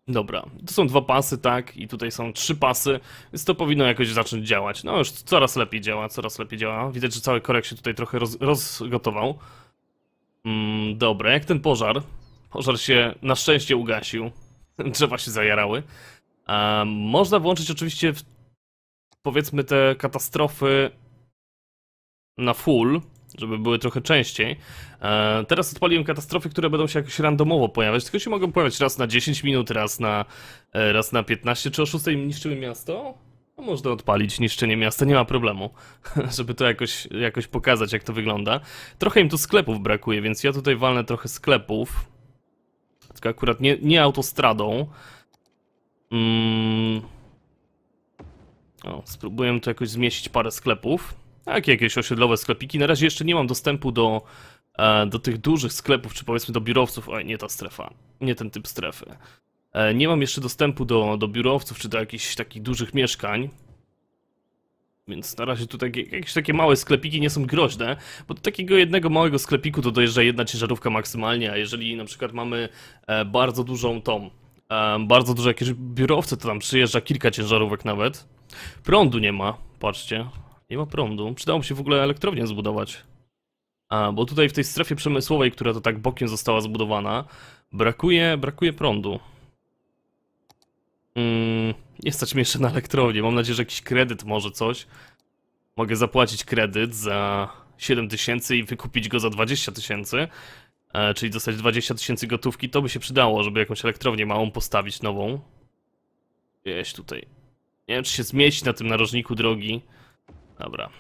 Dobra, to są dwa pasy, tak, i tutaj są trzy pasy, więc to powinno jakoś zacząć działać. No już coraz lepiej działa, coraz lepiej działa. Widać, że cały korek się tutaj trochę roz rozgotował. Mm, dobra, jak ten pożar? Pożar się na szczęście ugasił. Drzewa się zajarały. można włączyć oczywiście w, powiedzmy te katastrofy na full, żeby były trochę częściej. teraz odpaliłem katastrofy, które będą się jakoś randomowo pojawiać, tylko się mogą pojawiać raz na 10 minut, raz na, e, raz na 15. Czy o 6 niszczymy miasto? No, można odpalić niszczenie miasta, nie ma problemu, żeby to jakoś, jakoś pokazać, jak to wygląda. Trochę im tu sklepów brakuje, więc ja tutaj walnę trochę sklepów tylko akurat nie, nie autostradą. Mm. O, spróbuję tu jakoś zmieścić parę sklepów. Takie jakieś osiedlowe sklepiki. Na razie jeszcze nie mam dostępu do, e, do tych dużych sklepów, czy powiedzmy do biurowców. Oj, nie ta strefa, nie ten typ strefy. E, nie mam jeszcze dostępu do, do biurowców, czy do jakichś takich dużych mieszkań. Więc na razie tutaj jakieś takie małe sklepiki nie są groźne, bo do takiego jednego małego sklepiku to dojeżdża jedna ciężarówka maksymalnie, a jeżeli na przykład mamy e, bardzo dużą tą, e, bardzo dużo jakieś biurowce, to tam przyjeżdża kilka ciężarówek nawet. Prądu nie ma, patrzcie, nie ma prądu. Przydało mi się w ogóle elektrownię zbudować. A, bo tutaj w tej strefie przemysłowej, która to tak bokiem została zbudowana, brakuje, brakuje prądu. Mm, nie stać mnie jeszcze na elektrownię. Mam nadzieję, że jakiś kredyt może coś. Mogę zapłacić kredyt za 7 tysięcy i wykupić go za 20 tysięcy. E, czyli dostać 20 tysięcy gotówki. To by się przydało, żeby jakąś elektrownię małą postawić, nową. Gdzieś tutaj. Nie wiem, czy się zmieści na tym narożniku drogi. Dobra.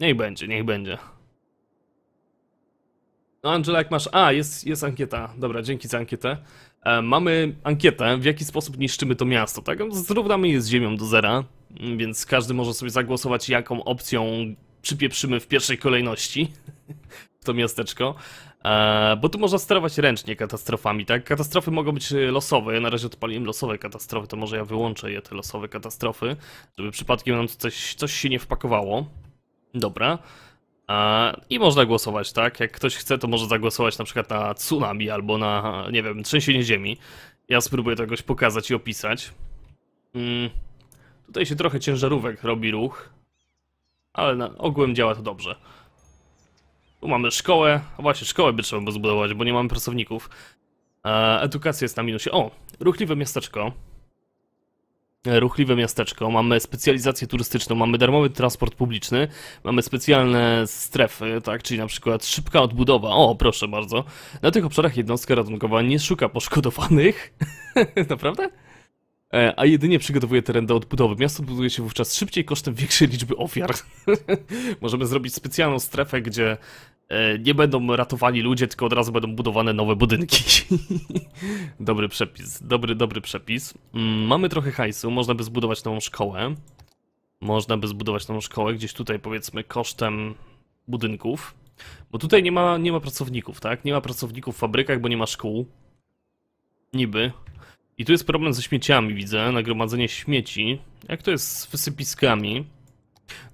Niech będzie, niech będzie. No Angela, jak masz... A, jest, jest ankieta. Dobra, dzięki za ankietę. E, mamy ankietę, w jaki sposób niszczymy to miasto, tak? No, zrównamy je z ziemią do zera, mm, więc każdy może sobie zagłosować, jaką opcją przypieprzymy w pierwszej kolejności w to miasteczko. E, bo tu można sterować ręcznie katastrofami, tak? Katastrofy mogą być losowe. Ja na razie odpaliłem losowe katastrofy, to może ja wyłączę je, te losowe katastrofy, żeby przypadkiem nam coś, coś się nie wpakowało. Dobra. I można głosować, tak? Jak ktoś chce, to może zagłosować na przykład na tsunami albo na, nie wiem, trzęsienie ziemi. Ja spróbuję to jakoś pokazać i opisać. Mm, tutaj się trochę ciężarówek robi ruch, ale na, ogółem działa to dobrze. Tu mamy szkołę, a właśnie szkołę by trzeba było zbudować, bo nie mamy pracowników. E, edukacja jest na minusie. O, ruchliwe miasteczko ruchliwe miasteczko, mamy specjalizację turystyczną, mamy darmowy transport publiczny, mamy specjalne strefy, tak, czyli na przykład szybka odbudowa. O, proszę bardzo. Na tych obszarach jednostka ratunkowa nie szuka poszkodowanych. Naprawdę? E, a jedynie przygotowuje teren do odbudowy. Miasto buduje się wówczas szybciej kosztem większej liczby ofiar. Możemy zrobić specjalną strefę, gdzie e, nie będą ratowani ludzie, tylko od razu będą budowane nowe budynki. dobry przepis, dobry, dobry przepis. Mm, mamy trochę hajsu, można by zbudować nową szkołę. Można by zbudować nową szkołę gdzieś tutaj, powiedzmy, kosztem budynków. Bo tutaj nie ma, nie ma pracowników, tak? Nie ma pracowników w fabrykach, bo nie ma szkół. Niby. I tu jest problem ze śmieciami, widzę, nagromadzenie śmieci. Jak to jest z wysypiskami?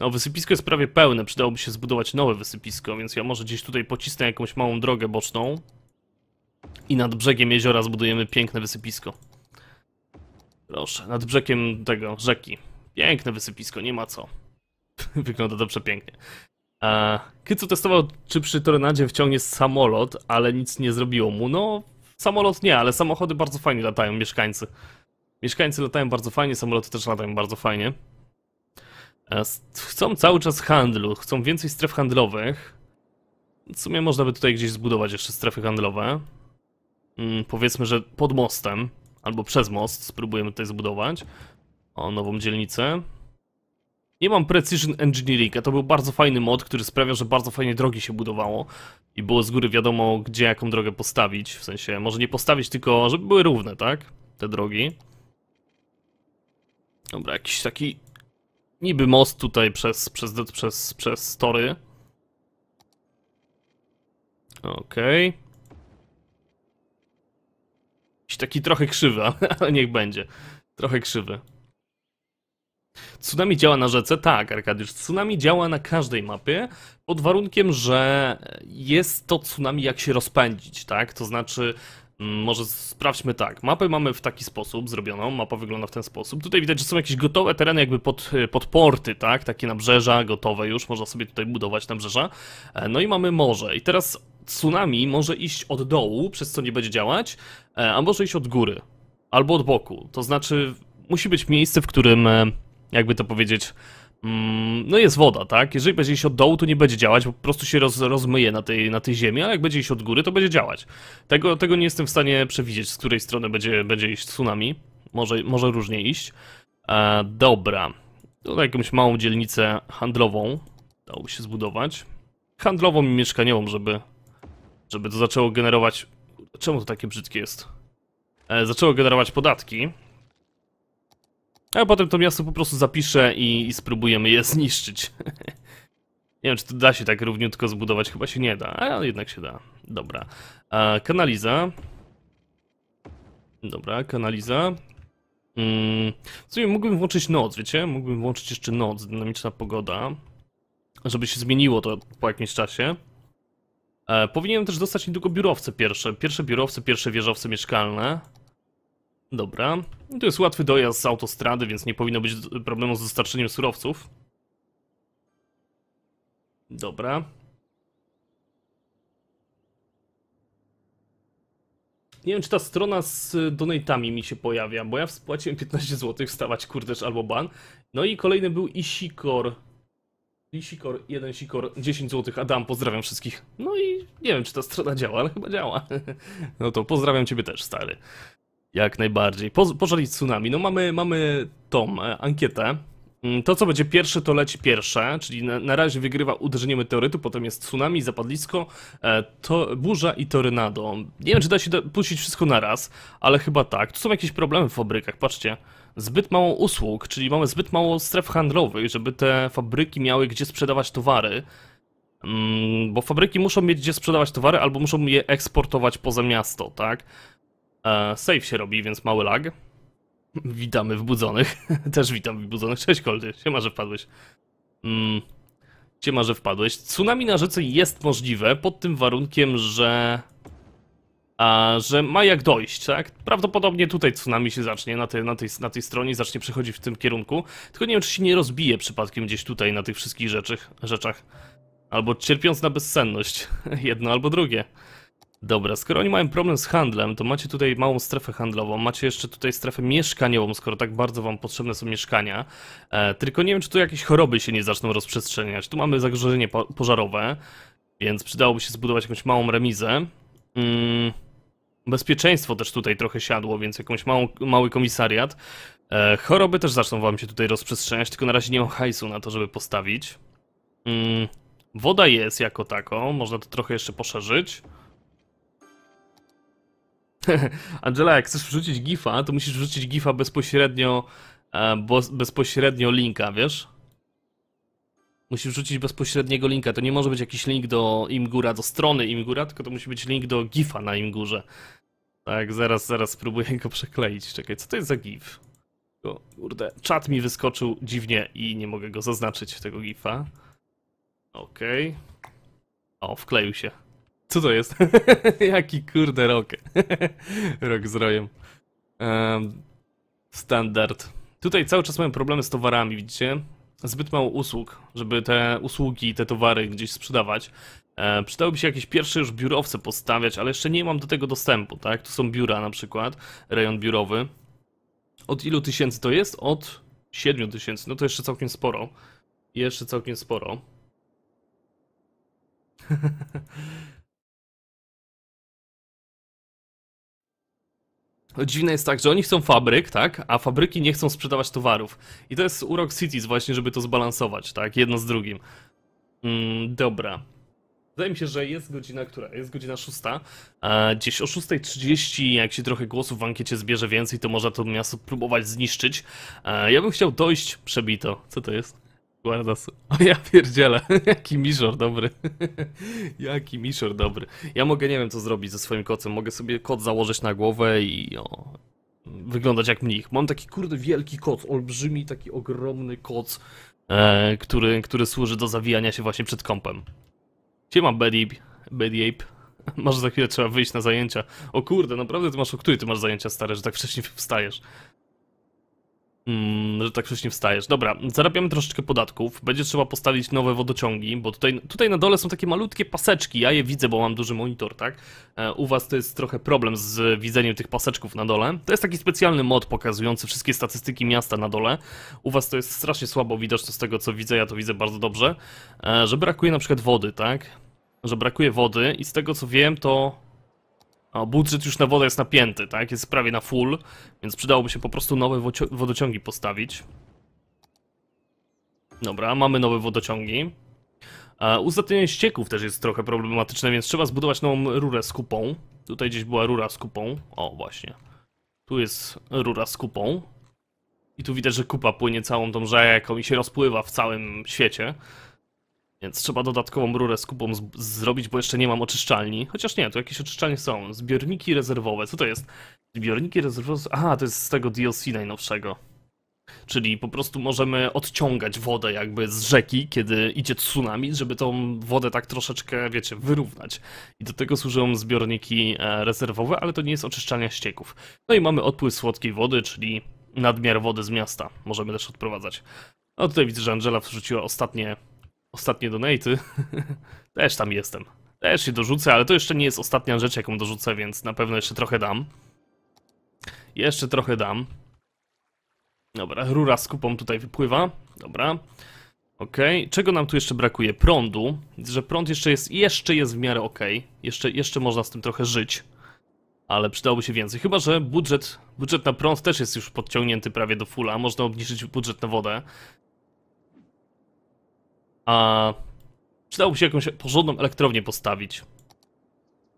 No, wysypisko jest prawie pełne, przydałoby się zbudować nowe wysypisko, więc ja może gdzieś tutaj pocisnę jakąś małą drogę boczną. I nad brzegiem jeziora zbudujemy piękne wysypisko. Proszę, nad brzegiem tego, rzeki. Piękne wysypisko, nie ma co. Wygląda to przepięknie. Eee, Kycu testował, czy przy tornadzie wciągnie samolot, ale nic nie zrobiło mu. No, Samolot nie, ale samochody bardzo fajnie latają, mieszkańcy. Mieszkańcy latają bardzo fajnie, samoloty też latają bardzo fajnie. E, chcą cały czas handlu, chcą więcej stref handlowych. W sumie można by tutaj gdzieś zbudować jeszcze strefy handlowe. Mm, powiedzmy, że pod mostem, albo przez most spróbujemy tutaj zbudować. O, nową dzielnicę. Nie mam Precision Engineering, a to był bardzo fajny mod, który sprawia, że bardzo fajnie drogi się budowało i było z góry wiadomo, gdzie jaką drogę postawić, w sensie może nie postawić, tylko żeby były równe, tak? Te drogi. Dobra, jakiś taki niby most tutaj przez, przez, przez, przez, przez tory. Okej. Okay. Jakiś taki trochę krzywy, ale niech będzie. Trochę krzywy. Tsunami działa na rzece? Tak, Arkadiusz. Tsunami działa na każdej mapie, pod warunkiem, że jest to tsunami jak się rozpędzić, tak? To znaczy, mm, może sprawdźmy tak. Mapę mamy w taki sposób zrobioną, mapa wygląda w ten sposób. Tutaj widać, że są jakieś gotowe tereny, jakby pod, e, pod porty, tak? Takie nabrzeża gotowe już, można sobie tutaj budować nabrzeża. E, no i mamy morze. I teraz tsunami może iść od dołu, przez co nie będzie działać, e, a może iść od góry albo od boku. To znaczy, musi być miejsce, w którym jakby to powiedzieć, mm, no jest woda, tak? Jeżeli będzie iść od dołu, to nie będzie działać, po prostu się roz, rozmyje na tej, na tej ziemi, ale jak będzie iść od góry, to będzie działać. Tego, tego nie jestem w stanie przewidzieć, z której strony będzie, będzie iść tsunami. Może, może różnie iść. E, dobra. Tutaj jakąś małą dzielnicę handlową dałoby się zbudować. Handlową i mieszkaniową, żeby, żeby to zaczęło generować... Czemu to takie brzydkie jest? E, zaczęło generować podatki. A potem to miasto po prostu zapiszę i, i spróbujemy je zniszczyć. nie wiem, czy to da się tak równiutko zbudować. Chyba się nie da, ale jednak się da. Dobra. E, kanaliza. Dobra, kanaliza. Mm, w sumie mógłbym włączyć noc, wiecie? Mógłbym włączyć jeszcze noc, dynamiczna pogoda. Żeby się zmieniło to po jakimś czasie. E, powinienem też dostać niedługo biurowce pierwsze. Pierwsze biurowce, pierwsze wieżowce mieszkalne. Dobra. To jest łatwy dojazd z autostrady, więc nie powinno być problemu z dostarczeniem surowców. Dobra. Nie wiem, czy ta strona z donatami mi się pojawia, bo ja spłaciłem 15 zł, wstawać kurdecz albo ban. No i kolejny był Isikor. Isikor, jeden Sikor, 10 zł. Adam, pozdrawiam wszystkich. No i nie wiem, czy ta strona działa, ale chyba działa. No to pozdrawiam ciebie też, stary. Jak najbardziej. Po, pożalić tsunami. No mamy, mamy tą e, ankietę. Mm, to, co będzie pierwsze, to leci pierwsze, czyli na, na razie wygrywa uderzenie meteorytu, potem jest tsunami, zapadlisko, e, to, burza i tornado. Nie wiem, czy da się da, puścić wszystko na raz, ale chyba tak. Tu są jakieś problemy w fabrykach, patrzcie. Zbyt mało usług, czyli mamy zbyt mało stref handlowych, żeby te fabryki miały gdzie sprzedawać towary. Mm, bo fabryki muszą mieć gdzie sprzedawać towary, albo muszą je eksportować poza miasto, tak? E, save się robi, więc mały lag. Witamy w budzonych. Też witam w budzonych. Cześć Koldy, siema, że wpadłeś. Mm, siema, że wpadłeś. Tsunami na rzece jest możliwe pod tym warunkiem, że... A, że ma jak dojść, tak? Prawdopodobnie tutaj tsunami się zacznie, na, te, na, tej, na tej stronie zacznie przechodzić w tym kierunku. Tylko nie wiem, czy się nie rozbije przypadkiem gdzieś tutaj na tych wszystkich rzeczach. rzeczach. Albo cierpiąc na bezsenność. Jedno albo drugie. Dobra, skoro oni mają problem z handlem, to macie tutaj małą strefę handlową, macie jeszcze tutaj strefę mieszkaniową, skoro tak bardzo wam potrzebne są mieszkania. E, tylko nie wiem, czy tu jakieś choroby się nie zaczną rozprzestrzeniać. Tu mamy zagrożenie po pożarowe, więc przydałoby się zbudować jakąś małą remizę. Mm, bezpieczeństwo też tutaj trochę siadło, więc jakąś małą, mały komisariat. E, choroby też zaczną wam się tutaj rozprzestrzeniać, tylko na razie nie mam hajsu na to, żeby postawić. Mm, woda jest jako tako, można to trochę jeszcze poszerzyć. Angela, jak chcesz wrzucić gifa, to musisz wrzucić gifa bezpośrednio, e, bo, bezpośrednio linka, wiesz? Musisz wrzucić bezpośredniego linka. To nie może być jakiś link do Imgura, do strony Imgura, tylko to musi być link do gifa na Imgurze. Tak, zaraz, zaraz spróbuję go przekleić. Czekaj, co to jest za gif? O, kurde, czat mi wyskoczył dziwnie i nie mogę go zaznaczyć, tego gifa. Okej. Okay. O, wkleił się. Co to jest? Jaki kurde rok. rok z rojem. Um, standard. Tutaj cały czas mamy problemy z towarami, widzicie? Zbyt mało usług, żeby te usługi, te towary gdzieś sprzedawać. E, przydałoby się jakieś pierwsze już biurowce postawiać, ale jeszcze nie mam do tego dostępu, tak? Tu są biura na przykład, rejon biurowy. Od ilu tysięcy to jest? Od 7 tysięcy, no to jeszcze całkiem sporo. Jeszcze całkiem sporo. Dziwne jest tak, że oni chcą fabryk, tak, a fabryki nie chcą sprzedawać towarów. I to jest urok Cities właśnie, żeby to zbalansować, tak, jedno z drugim. Mm, dobra. Wydaje mi się, że jest godzina, która? Jest godzina 6. E, gdzieś o 6.30, jak się trochę głosów w ankiecie zbierze więcej, to można to miasto próbować zniszczyć. E, ja bym chciał dojść przebito. Co to jest? Guardas. O ja pierdzielę, jaki miszor dobry. jaki miszor dobry. Ja mogę, nie wiem co zrobić ze swoim kocem, mogę sobie kot założyć na głowę i o, wyglądać jak mnich. Mam taki kurde wielki koc, olbrzymi taki ogromny koc, e, który, który służy do zawijania się właśnie przed kąpem. Siema Bediape, Bediape. Może za chwilę trzeba wyjść na zajęcia. O kurde, naprawdę ty masz, o której ty masz zajęcia stare, że tak wcześniej wstajesz? Mm, że tak wcześnie wstajesz. Dobra, zarabiamy troszeczkę podatków, będzie trzeba postawić nowe wodociągi, bo tutaj, tutaj na dole są takie malutkie paseczki, ja je widzę, bo mam duży monitor, tak? E, u was to jest trochę problem z widzeniem tych paseczków na dole. To jest taki specjalny mod pokazujący wszystkie statystyki miasta na dole. U was to jest strasznie słabo widoczne z tego, co widzę, ja to widzę bardzo dobrze, e, że brakuje na przykład wody, tak? Że brakuje wody i z tego, co wiem, to a budżet już na wodę jest napięty, tak? Jest prawie na full, więc przydałoby się po prostu nowe wodociągi postawić. Dobra, mamy nowe wodociągi. A ścieków też jest trochę problematyczne, więc trzeba zbudować nową rurę z kupą. Tutaj gdzieś była rura z kupą. O, właśnie. Tu jest rura z kupą. I tu widać, że kupa płynie całą tą rzeką i się rozpływa w całym świecie. Więc trzeba dodatkową rurę z kupą z zrobić, bo jeszcze nie mam oczyszczalni. Chociaż nie, to jakieś oczyszczalnie są. Zbiorniki rezerwowe. Co to jest? Zbiorniki rezerwowe. Aha, to jest z tego DLC najnowszego. Czyli po prostu możemy odciągać wodę jakby z rzeki, kiedy idzie tsunami, żeby tą wodę tak troszeczkę, wiecie, wyrównać. I do tego służą zbiorniki e, rezerwowe, ale to nie jest oczyszczalnia ścieków. No i mamy odpływ słodkiej wody, czyli nadmiar wody z miasta. Możemy też odprowadzać. No tutaj widzę, że Angela wrzuciła ostatnie ostatnie donaty. Też tam jestem. Też się dorzucę, ale to jeszcze nie jest ostatnia rzecz, jaką dorzucę, więc na pewno jeszcze trochę dam. Jeszcze trochę dam. Dobra, rura z kupą tutaj wypływa. Dobra. Ok. Czego nam tu jeszcze brakuje? Prądu. Że prąd jeszcze jest, jeszcze jest w miarę ok. Jeszcze, jeszcze można z tym trochę żyć. Ale przydałoby się więcej. Chyba, że budżet, budżet na prąd też jest już podciągnięty prawie do fulla. Można obniżyć budżet na wodę. A przydałoby się jakąś porządną elektrownię postawić.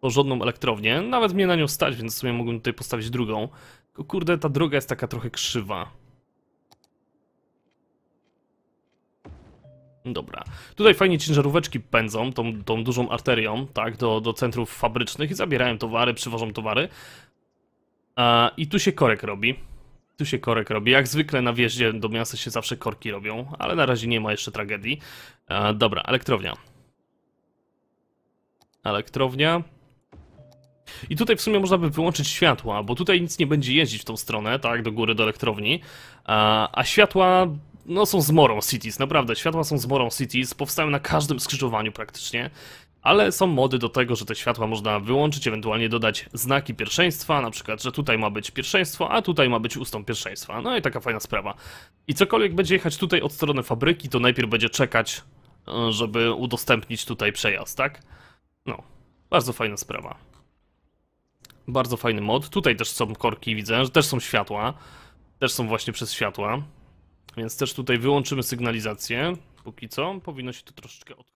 Porządną elektrownię. Nawet mnie na nią stać, więc w sumie mógłbym tutaj postawić drugą. Tylko kurde, ta droga jest taka trochę krzywa. No dobra. Tutaj fajnie ciężaróweczki pędzą tą, tą dużą arterią, tak, do, do centrów fabrycznych i zabierają towary, przywożą towary. I tu się korek robi. Tu się korek robi. Jak zwykle na wjeździe do miasta się zawsze korki robią, ale na razie nie ma jeszcze tragedii. E, dobra, elektrownia. Elektrownia. I tutaj w sumie można by wyłączyć światła, bo tutaj nic nie będzie jeździć w tą stronę, tak, do góry, do elektrowni. A, a światła, no są zmorą Cities, naprawdę, światła są zmorą Cities, powstają na każdym skrzyżowaniu praktycznie ale są mody do tego, że te światła można wyłączyć, ewentualnie dodać znaki pierwszeństwa, na przykład, że tutaj ma być pierwszeństwo, a tutaj ma być ustąp pierwszeństwa. No i taka fajna sprawa. I cokolwiek będzie jechać tutaj od strony fabryki, to najpierw będzie czekać, e, żeby udostępnić tutaj przejazd, tak? No, bardzo fajna sprawa. Bardzo fajny mod. Tutaj też są korki, widzę, że też są światła. Też są właśnie przez światła. Więc też tutaj wyłączymy sygnalizację. Póki co powinno się to troszeczkę od...